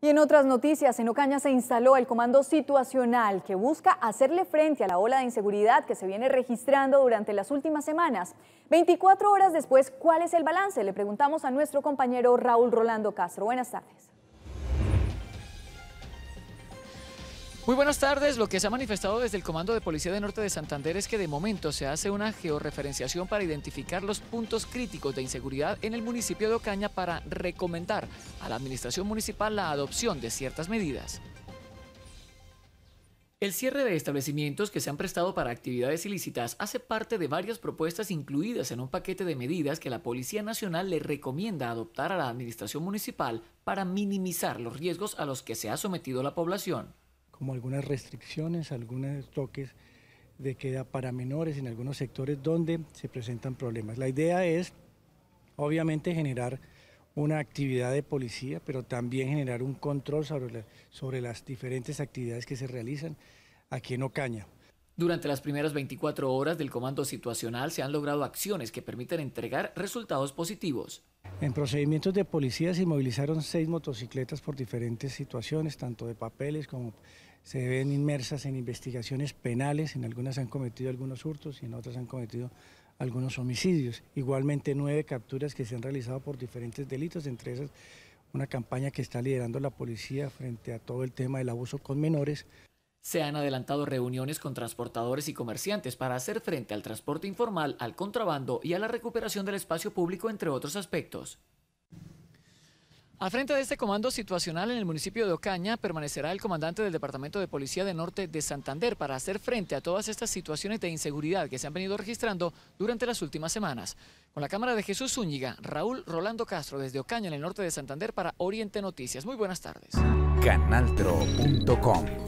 Y en otras noticias, en Ocaña se instaló el Comando Situacional que busca hacerle frente a la ola de inseguridad que se viene registrando durante las últimas semanas. 24 horas después, ¿cuál es el balance? Le preguntamos a nuestro compañero Raúl Rolando Castro. Buenas tardes. Muy buenas tardes. Lo que se ha manifestado desde el Comando de Policía de Norte de Santander es que de momento se hace una georreferenciación para identificar los puntos críticos de inseguridad en el municipio de Ocaña para recomendar a la Administración Municipal la adopción de ciertas medidas. El cierre de establecimientos que se han prestado para actividades ilícitas hace parte de varias propuestas incluidas en un paquete de medidas que la Policía Nacional le recomienda adoptar a la Administración Municipal para minimizar los riesgos a los que se ha sometido la población como algunas restricciones, algunos toques de queda para menores en algunos sectores donde se presentan problemas. La idea es, obviamente, generar una actividad de policía, pero también generar un control sobre, las diferentes actividades que se realizan aquí en Ocaña. Durante las primeras 24 horas del comando situacional se han logrado acciones que permiten entregar resultados positivos. En procedimientos de policía se movilizaron seis motocicletas por diferentes situaciones, tanto de papeles como se ven inmersas en investigaciones penales, en algunas han cometido algunos hurtos y en otras han cometido algunos homicidios. Igualmente nueve capturas que se han realizado por diferentes delitos, entre esas una campaña que está liderando la policía frente a todo el tema del abuso con menores, se han adelantado reuniones con transportadores y comerciantes para hacer frente al transporte informal, al contrabando y a la recuperación del espacio público, entre otros aspectos. A frente de este comando situacional en el municipio de Ocaña permanecerá el comandante del Departamento de Policía de Norte de Santander para hacer frente a todas estas situaciones de inseguridad que se han venido registrando durante las últimas semanas. Con la cámara de Jesús Zúñiga, Raúl Rolando Castro desde Ocaña en el norte de Santander para Oriente Noticias. Muy buenas tardes. Canaltro.com